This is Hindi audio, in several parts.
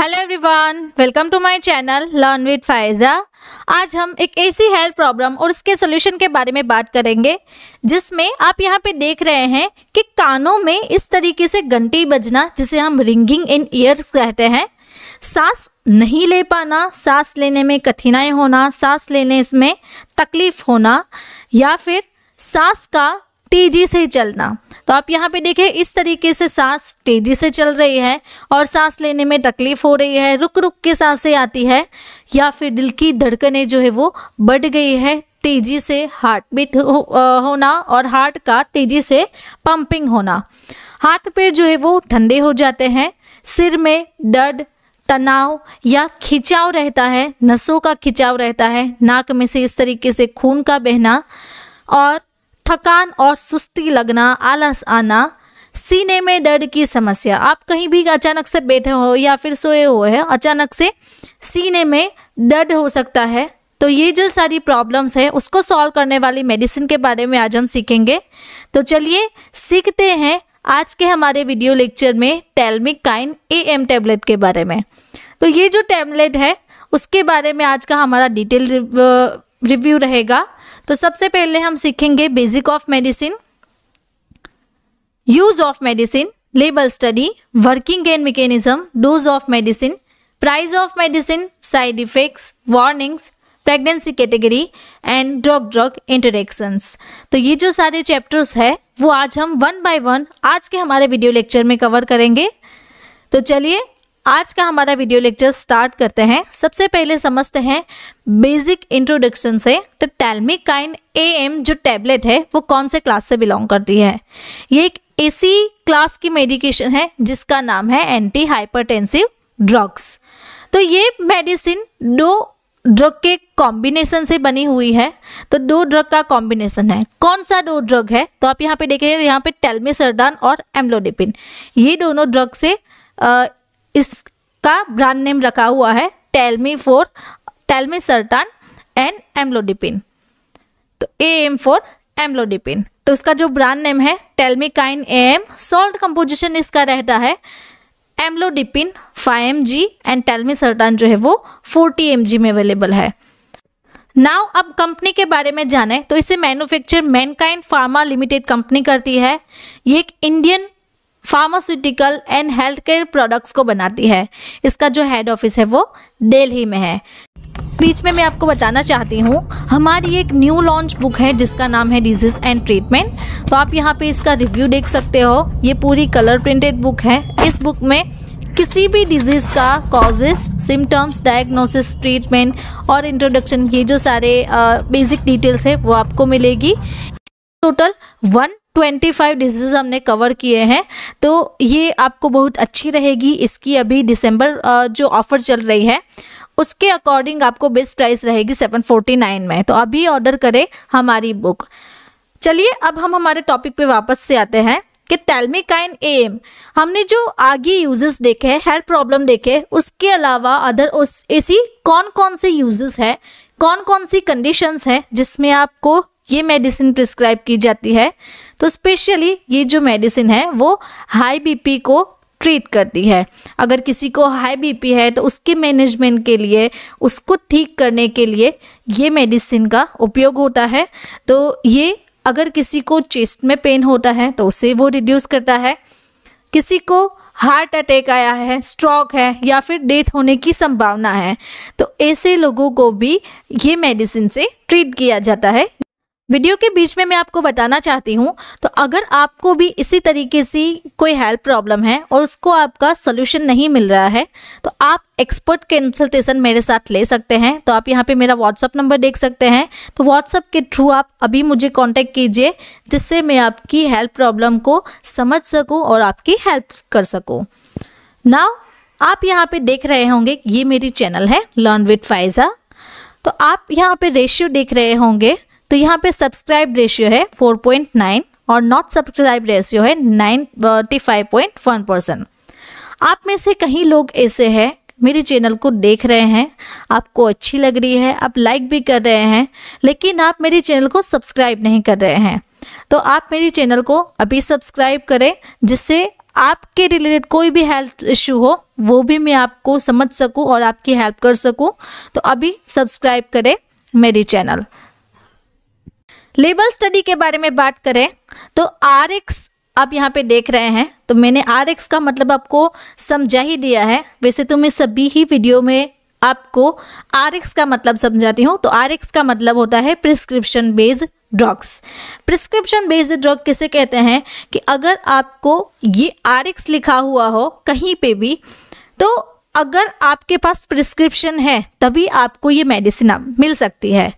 hello everyone welcome to my channel learn with Faiza आज हम एक ऐसी हेल्थ प्रॉब्लम और इसके सोल्यूशन के बारे में बात करेंगे जिसमें आप यहाँ पे देख रहे हैं कि कानों में इस तरीके से घंटी बजना जिसे हम रिंगिंग इन ईयर्स कहते हैं सांस नहीं ले पाना सांस लेने में कठिनाई होना सांस लेने इसमें तकलीफ होना या फिर सांस का तेजी से चलना तो आप यहाँ पे देखें इस तरीके से सांस तेजी से चल रही है और सांस लेने में तकलीफ हो रही है रुक रुक के सांसें आती है या फिर दिल की धड़कने जो है वो बढ़ गई है तेजी से हार्ट बीट हो, होना और हार्ट का तेजी से पंपिंग होना हाथ पैर जो है वो ठंडे हो जाते हैं सिर में दर्द तनाव या खिंचाव रहता है नसों का खिंचाव रहता है नाक में से इस तरीके से खून का बहना और थकान और सुस्ती लगना आलस आना सीने में दर्द की समस्या आप कहीं भी अचानक से बैठे हो या फिर सोए हुए हैं अचानक से सीने में दर्द हो सकता है तो ये जो सारी प्रॉब्लम्स है उसको सॉल्व करने वाली मेडिसिन के बारे में आज हम सीखेंगे तो चलिए सीखते हैं आज के हमारे वीडियो लेक्चर में Telmikind A M tablet के बारे में तो ये जो टेबलेट है उसके बारे में आज का हमारा डिटेल रिव्यू रहेगा तो सबसे पहले हम सीखेंगे basic of medicine use of medicine label study working and mechanism dose of medicine price of medicine side effects warnings pregnancy category and drug drug interactions तो ये जो सारे चैप्टर्स है वो आज हम वन बाय वन आज के हमारे वीडियो लेक्चर में कवर करेंगे तो चलिए आज का हमारा वीडियो लेक्चर स्टार्ट करते हैं सबसे पहले समझते हैं बेसिक इंट्रोडक्शन से तो टेलमिकाइन ए एम जो टैबलेट है वो कौन से क्लास से बिलोंग करती है ये एक ऐसी क्लास की मेडिकेशन है जिसका नाम है एंटी हाइपरटेंसिव ड्रग्स तो ये मेडिसिन दो ड्रग के कॉम्बिनेशन से बनी हुई है तो दो ड्रग का कॉम्बिनेशन है कौन सा दो ड्रग है तो आप यहाँ पे देखेंगे यहाँ पे टेलमेसरडान और एम्लोडिपिन ये दोनों ड्रग से इसका ब्रांड नेम रखा हुआ है Telmi for telmisartan and amlodipine तो ए एम फोर एम्लोडिपिन तो इसका जो ब्रांड नेम है Telmikind A M salt composition इसका रहता है amlodipine five M G and telmisartan जो है वो फोर्टी एम जी में अवेलेबल है नाउ अब कंपनी के बारे में जाने तो इसे manufacture Mankind Pharma Limited company करती है ये एक Indian pharmaceutical and health care products को बनाती है इसका जो हेड ऑफिस है वो दिल्ली में है बीच में मैं आपको बताना चाहती हूँ हमारी एक न्यू लॉन्च बुक है जिसका नाम है डिजीज एंड ट्रीटमेंट तो आप यहाँ पे इसका रिव्यू देख सकते हो ये पूरी कलर प्रिंटेड बुक है इस बुक में किसी भी डिजीज़ का कॉजेस सिम्टम्स डायग्नोसिस ट्रीटमेंट और इंट्रोडक्शन की जो सारे बेसिक डिटेल्स है वो आपको मिलेगी total one twenty five disease हमने कवर किए हैं तो ये आपको बहुत अच्छी रहेगी इसकी अभी दिसंबर जो ऑफ़र चल रही है उसके अकॉर्डिंग आपको बेस्ट प्राइस रहेगी सेवन फोर्टी नाइन में तो अभी ऑर्डर करें हमारी बुक चलिए अब हम हमारे टॉपिक पे वापस से आते हैं कि तेलमिकाइन एम हमने जो आगे यूजेस देखे हैं हेल्थ प्रॉब्लम देखे उसके अलावा अदर ऐसी कौन कौन से यूजेस हैं कौन कौन सी कंडीशंस हैं जिसमें आपको ये मेडिसिन प्रिस्क्राइब की जाती है तो स्पेशली ये जो मेडिसिन है वो हाई बीपी को ट्रीट करती है अगर किसी को हाई बीपी है तो उसके मैनेजमेंट के लिए उसको ठीक करने के लिए ये मेडिसिन का उपयोग होता है तो ये अगर किसी को चेस्ट में पेन होता है तो उसे वो रिड्यूस करता है किसी को हार्ट अटैक आया है स्ट्रोक है या फिर डेथ होने की संभावना है तो ऐसे लोगों को भी ये मेडिसिन से ट्रीट किया जाता है वीडियो के बीच में मैं आपको बताना चाहती हूँ तो अगर आपको भी इसी तरीके से कोई हेल्थ प्रॉब्लम है और उसको आपका सोल्यूशन नहीं मिल रहा है तो आप एक्सपर्ट कंसल्टेशन मेरे साथ ले सकते हैं तो आप यहाँ पे मेरा व्हाट्सअप नंबर देख सकते हैं तो व्हाट्सअप के थ्रू आप अभी मुझे कांटेक्ट कीजिए जिससे मैं आपकी हेल्थ प्रॉब्लम को समझ सकूँ और आपकी हेल्प कर सकूँ नाव आप यहाँ पर देख रहे होंगे ये मेरी चैनल है लर्न विथ फाइजा तो आप यहाँ पर रेशियो देख रहे होंगे तो यहाँ पे सब्सक्राइब रेशियो है 4.9 और नॉट सब्सक्राइब रेशियो है 95.1 परसेंट uh, आप में से कहीं लोग ऐसे हैं मेरे चैनल को देख रहे हैं आपको अच्छी लग रही है आप लाइक भी कर रहे हैं लेकिन आप मेरे चैनल को सब्सक्राइब नहीं कर रहे हैं तो आप मेरे चैनल को अभी सब्सक्राइब करें जिससे आपके रिलेटेड कोई भी हेल्थ इश्यू हो वो भी मैं आपको समझ सकूं और आपकी हेल्प कर सकूं तो अभी सब्सक्राइब करें मेरी चैनल लेबल स्टडी के बारे में बात करें तो आर एक्स आप यहाँ पे देख रहे हैं तो मैंने आर एक्स का मतलब आपको समझा ही दिया है वैसे तो मैं सभी ही वीडियो में आपको आर एक्स का मतलब समझाती हूँ तो आर एक्स का मतलब होता है prescription based drugs prescription based drug किसे कहते हैं कि अगर आपको ये आर एक्स लिखा हुआ हो कहीं पे भी तो अगर आपके पास प्रिस्क्रिप्शन है तभी आपको ये मेडिसिन मिल सकती है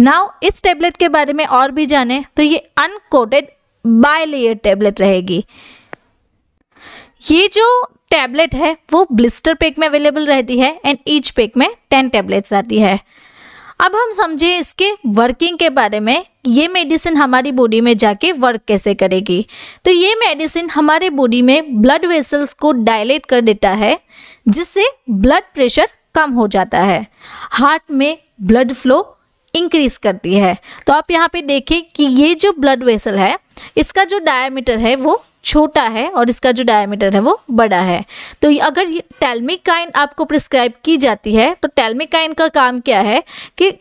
नाउ इस टेबलेट के बारे में और भी जाने तो ये अनकोटेड बायलेयर टेबलेट रहेगी ये जो टैबलेट है वो ब्लिस्टर पैक में अवेलेबल रहती है एंड ईच पैक में टेन टैबलेट्स आती है अब हम समझे इसके वर्किंग के बारे में ये मेडिसिन हमारी बॉडी में जाके वर्क कैसे करेगी तो ये मेडिसिन हमारे बॉडी में ब्लड वेसल्स को डायलेट कर देता है जिससे ब्लड प्रेशर कम हो जाता है हार्ट में ब्लड फ्लो इंक्रीज करती है तो आप यहाँ पे देखें कि ये जो ब्लड वेसल है इसका जो डायमीटर है वो छोटा है और इसका जो डायमीटर है वो बड़ा है तो अगर टेलमिक काइन आपको प्रिस्क्राइब की जाती है तो टेलमिक काइन का काम क्या है कि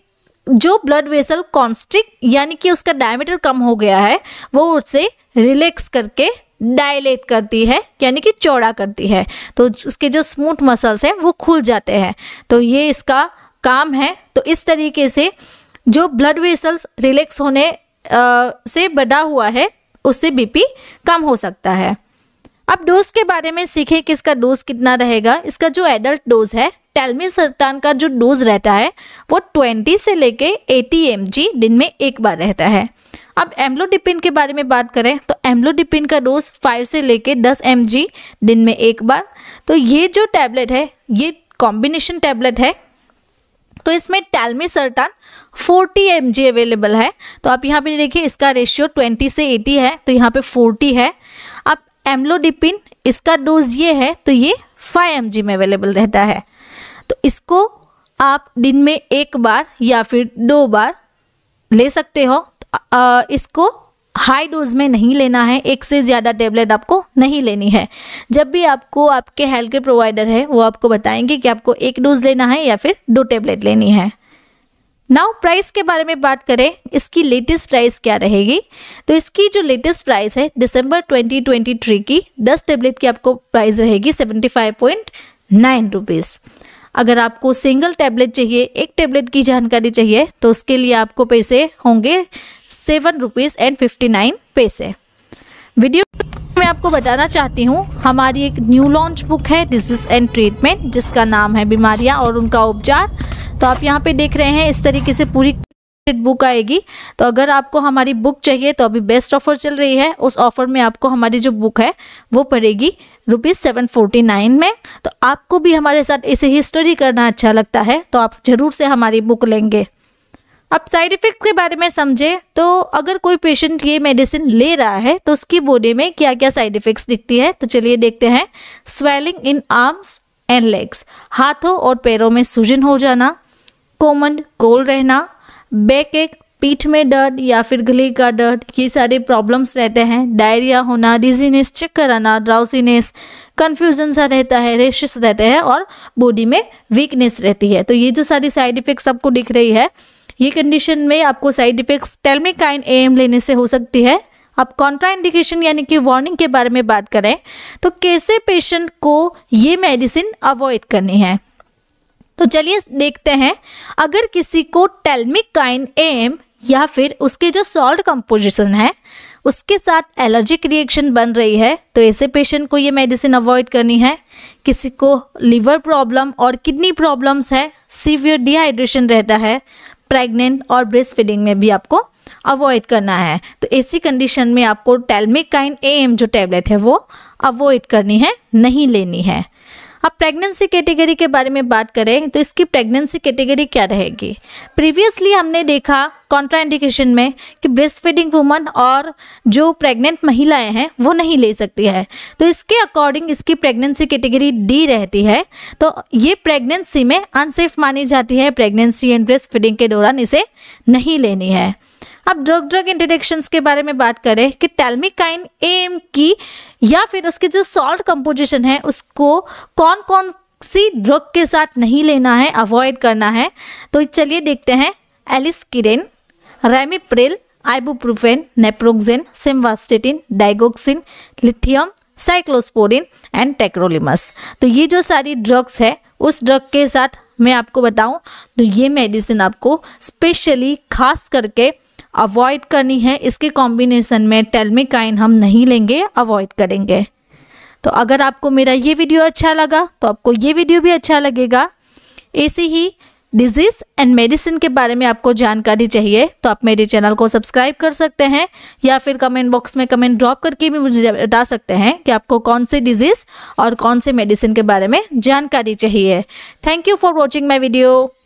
जो ब्लड वेसल कॉन्स्ट्रिक यानी कि उसका डायमीटर कम हो गया है वो उसे रिलैक्स करके डायलेट करती है यानी कि चौड़ा करती है तो इसके जो स्मूथ मसल्स हैं वो खुल जाते हैं तो ये इसका काम है तो इस तरीके से जो ब्लड वेसल्स रिलैक्स होने आ, से बड़ा हुआ है उससे बीपी कम हो सकता है अब डोज के बारे में सीखें कि इसका डोज कितना रहेगा इसका जो एडल्ट डोज है टेलमी सरतान का जो डोज रहता है वो 20 से लेके 80 एम दिन में एक बार रहता है अब एम्लोडिपिन के बारे में बात करें तो एम्लोडिपिन का डोज 5 से लेके 10 एम दिन में एक बार तो ये जो टैबलेट है ये कॉम्बिनेशन टैबलेट है तो इसमें टेलमी सरतान 40 एम अवेलेबल है तो आप यहाँ पे देखिए इसका रेशियो 20 से 80 है तो यहाँ पे 40 है अब एम्लोडिपिन इसका डोज ये है तो ये 5 एम में अवेलेबल रहता है तो इसको आप दिन में एक बार या फिर दो बार ले सकते हो तो इसको हाई डोज में नहीं लेना है एक से ज़्यादा टेबलेट आपको नहीं लेनी है जब भी आपको आपके हेल्थ केयर प्रोवाइडर है वो आपको बताएंगे कि आपको एक डोज लेना है या फिर दो टेबलेट लेनी है नाउ प्राइस के बारे में बात करें इसकी लेटेस्ट प्राइस क्या रहेगी तो इसकी जो लेटेस्ट प्राइस है दिसंबर 2023 की 10 टेबलेट की आपको प्राइस रहेगी 75.9 फाइव अगर आपको सिंगल टैबलेट चाहिए एक टैबलेट की जानकारी चाहिए तो उसके लिए आपको पैसे होंगे seven rupees and fifty nine पैसे वीडियो मैं आपको बताना चाहती हूँ हमारी एक न्यू लॉन्च बुक है डिजीज एंड ट्रीटमेंट जिसका नाम है बीमारियाँ और उनका उपचार तो आप यहाँ पे देख रहे हैं इस तरीके से पूरी बुक आएगी तो अगर आपको हमारी बुक चाहिए तो अभी बेस्ट ऑफर चल रही है उस ऑफर में आपको हमारी जो बुक है वो पड़ेगी रुपीज़ सेवन फोर्टी नाइन में तो आपको भी हमारे साथ इसे हिस्टोरी करना अच्छा लगता है तो आप ज़रूर से हमारी बुक लेंगे अब साइड इफ़ेक्ट्स के बारे में समझे तो अगर कोई पेशेंट ये मेडिसिन ले रहा है तो उसकी बॉडी में क्या क्या साइड इफ़ेक्ट्स दिखती है तो चलिए देखते हैं swelling in arms and legs हाथों और पैरों में सूजन हो जाना कोमन कोल रहना बैक एक पीठ में दर्द या फिर गले का दर्द ये सारे प्रॉब्लम्स रहते हैं डायरिया होना डिजीनेस चेक कराना ड्राउसीनेस कन्फ्यूजन सा रहता है रेशस रहते हैं और बॉडी में वीकनेस रहती है तो ये जो सारी साइड इफ़ेक्ट्स आपको दिख रही है ये कंडीशन में आपको साइड इफेक्ट्स टेलमिकाइन एम लेने से हो सकती है अब कॉन्ट्राइंडेशन यानी कि वार्निंग के बारे में बात करें तो कैसे पेशेंट को ये मेडिसिन अवॉइड करनी है तो चलिए देखते हैं अगर किसी को टेलमिकाइन एम या फिर उसके जो सॉल्ट कंपोजिशन है उसके साथ एलर्जिक रिएक्शन बन रही है तो ऐसे पेशेंट को ये मेडिसिन अवॉइड करनी है किसी को लीवर प्रॉब्लम और किडनी प्रॉब्लम्स है सीवियर डिहाइड्रेशन रहता है प्रेग्नेंट और ब्रेस्ट फीडिंग में भी आपको अवॉइड करना है तो ऐसी कंडीशन में आपको टेलमिकाइन काइन एम जो टेबलेट है वो अवॉइड करनी है नहीं लेनी है अब प्रेगनेंसी कैटेगरी के बारे में बात करें तो इसकी प्रेगनेंसी कैटेगरी क्या रहेगी प्रीवियसली हमने देखा कॉन्ट्राइंडिकेशन में कि ब्रेस्ट फीडिंग वुमन और जो प्रेग्नेंट महिलाएं हैं वो नहीं ले सकती है तो इसके अकॉर्डिंग इसकी प्रेगनेंसी कैटेगरी डी रहती है तो ये प्रेगनेंसी में अनसेफ मानी जाती है प्रेगनेंसी एंड ब्रेस्ट फीडिंग के दौरान इसे नहीं लेनी है अब ड्रग ड्रग इंट्रोडक्शन के बारे में बात करें कि टेलमिकाइन एम की या फिर उसके जो सॉल्ट कंपोजिशन है उसको कौन कौन सी ड्रग के साथ नहीं लेना है अवॉइड करना है तो चलिए देखते हैं aliskiren ramipril ibuprofen naproxen simvastatin digoxin lithium cyclosporine and tacrolimus तो ये जो सारी ड्रग्स है उस ड्रग के साथ मैं आपको बताऊं तो ये मेडिसिन आपको स्पेशली खास करके अवॉइड करनी है इसके कॉम्बिनेशन में टेलमिकाइन हम नहीं लेंगे अवॉइड करेंगे तो अगर आपको मेरा ये वीडियो अच्छा लगा तो आपको ये वीडियो भी अच्छा लगेगा ऐसे ही डिजीज़ एंड मेडिसिन के बारे में आपको जानकारी चाहिए तो आप मेरे चैनल को सब्सक्राइब कर सकते हैं या फिर कमेंट बॉक्स में कमेंट ड्रॉप करके भी मुझे बता सकते हैं कि आपको कौन से डिजीज़ और कौन से मेडिसिन के बारे में जानकारी चाहिए thank you for watching my video